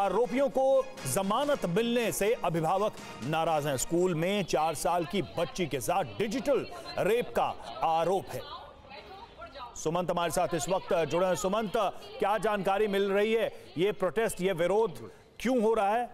आरोपियों को जमानत मिलने से अभिभावक नाराज हैं स्कूल में चार साल की बच्ची के साथ डिजिटल रेप का आरोप है सुमंत हमारे साथ इस वक्त जुड़े हैं सुमंत क्या जानकारी मिल रही है ये प्रोटेस्ट ये विरोध क्यों हो रहा है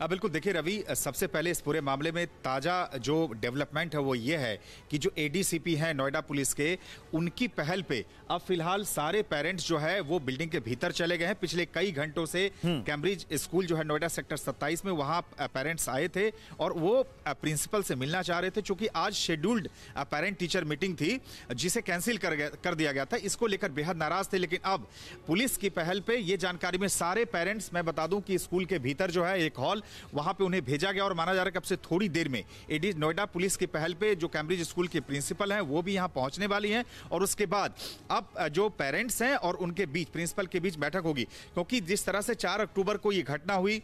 हाँ, बिल्कुल देखिए रवि सबसे पहले इस पूरे मामले में ताज़ा जो डेवलपमेंट है वो ये है कि जो एडीसीपी हैं नोएडा पुलिस के उनकी पहल पे अब फिलहाल सारे पेरेंट्स जो है वो बिल्डिंग के भीतर चले गए हैं पिछले कई घंटों से कैम्ब्रिज हम्म। स्कूल जो है नोएडा सेक्टर सत्ताईस में वहाँ पेरेंट्स आए थे और वो प्रिंसिपल से मिलना चाह रहे थे चूंकि आज शेड्यूल्ड पेरेंट टीचर मीटिंग थी जिसे कैंसिल कर, कर दिया गया था इसको लेकर बेहद नाराज थे लेकिन अब पुलिस की पहल पर ये जानकारी में सारे पेरेंट्स मैं बता दूँ कि स्कूल के भीतर जो है एक हॉल वहां पे उन्हें भेजा गया और माना जा रहा है कि अब से थोड़ी देर में एडी नोएडा पुलिस की पहल पे जो कैम्ब्रिज स्कूल के प्रिंसिपल हैं वो भी यहाँ पहुंचने वाली हैं और उसके बाद अब जो पेरेंट्स हैं और उनके बीच प्रिंसिपल के बीच बैठक होगी क्योंकि जिस तरह से चार अक्टूबर को ये घटना हुई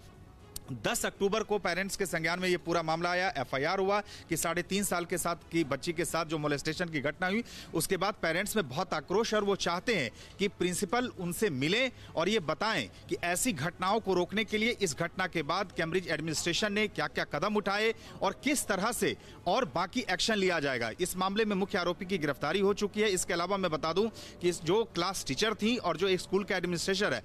दस अक्टूबर को पेरेंट्स के संज्ञान में ये पूरा मामला आया एफआईआर हुआ कि साढ़े तीन साल के साथ की बच्ची के साथ जो मोलेस्टेशन की घटना हुई उसके बाद पेरेंट्स में बहुत आक्रोश है और वो चाहते हैं कि प्रिंसिपल उनसे मिलें और ये बताएं कि ऐसी घटनाओं को रोकने के लिए इस घटना के बाद कैम्ब्रिज एडमिनिस्ट्रेशन ने क्या क्या कदम उठाए और किस तरह से और बाकी एक्शन लिया जाएगा इस मामले में मुख्य आरोपी की गिरफ्तारी हो चुकी है इसके अलावा मैं बता दूं कि जो क्लास टीचर थी और जो एक स्कूल का एडमिनिस्ट्रेशन है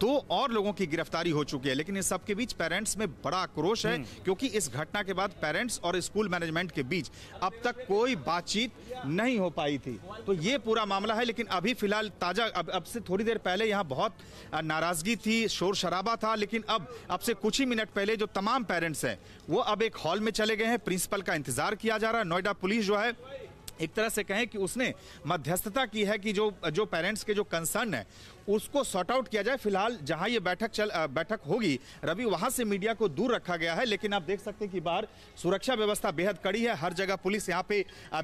दो और लोगों की गिरफ्तारी हो चुकी है लेकिन इस सबके बीच पेरेंट्स पेरेंट्स में बड़ा आक्रोश है हम्म। क्योंकि इस घटना के बाद पेरेंट्स और स्कूल मैनेजमेंट के बीच अब तक कोई बातचीत नहीं हो पाई थी तो ये पूरा मामला है लेकिन अभी फिलहाल ताज़ा अब अब से थोड़ी देर पहले यहाँ बहुत नाराज़गी थी शोर शराबा था लेकिन अब अब से कुछ ही मिनट पहले जो तमाम पेरेंट्स हैं वो अब एक हॉल में चले गए हैं प्रिंसिपल का इंतज़ार किया जा रहा है नोएडा पुलिस जो है एक तरह से कहें कि उसने मध्यस्थता की है कि जो जो पेरेंट्स के जो कंसर्न है उसको सॉर्ट आउट किया जाए फिलहाल जहां ये बैठक चल बैठक होगी रवि वहां से मीडिया को दूर रखा गया है लेकिन आप देख सकते हैं कि बाहर सुरक्षा व्यवस्था बेहद कड़ी है हर जगह पुलिस यहां पे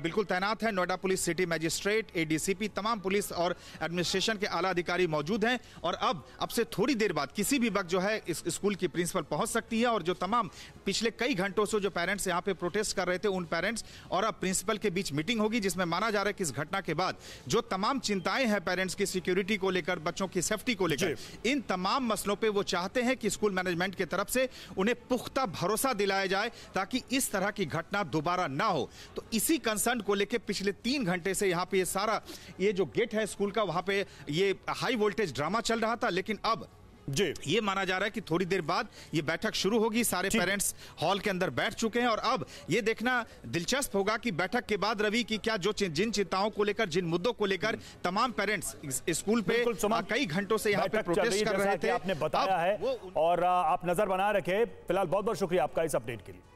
बिल्कुल तैनात है नोएडा पुलिस सिटी मैजिस्ट्रेट ए तमाम पुलिस और एडमिनिस्ट्रेशन के आला अधिकारी मौजूद हैं और अब अब से थोड़ी देर बाद किसी भी वक्त जो है इस स्कूल की प्रिंसिपल पहुंच सकती है और जो तमाम पिछले कई घंटों से जो पेरेंट्स यहाँ पे प्रोटेस्ट कर रहे थे उन पेरेंट्स और अब प्रिंसिपल के बीच मीटिंग होगी जिसमें माना जा रहा है कि इस घटना के बाद जो तमाम चिंताएं हैं पेरेंट्स की सिक्योरिटी को लेकर बच्चों की सेफ्टी को लेकर इन तमाम मसलों पर वो चाहते हैं कि स्कूल मैनेजमेंट की तरफ से उन्हें पुख्ता भरोसा दिलाया जाए ताकि इस तरह की घटना दोबारा ना हो तो इसी कंसर्न को लेकर पिछले तीन घंटे से यहाँ पे ये सारा ये जो गेट है स्कूल का वहाँ पे ये हाई वोल्टेज ड्रामा चल रहा था लेकिन अब जी ये माना जा रहा है कि थोड़ी देर बाद ये बैठक शुरू होगी सारे पेरेंट्स हॉल के अंदर बैठ चुके हैं और अब ये देखना दिलचस्प होगा कि बैठक के बाद रवि की क्या जो जिन चिंताओं को लेकर जिन मुद्दों को लेकर हम्म। तमाम पेरेंट्स स्कूल पे कई घंटों से यहाँ पे प्रोटेस्ट कर रहे थे आपने बताया है और आप नजर बना रखे फिलहाल बहुत बहुत शुक्रिया आपका इस अपडेट के लिए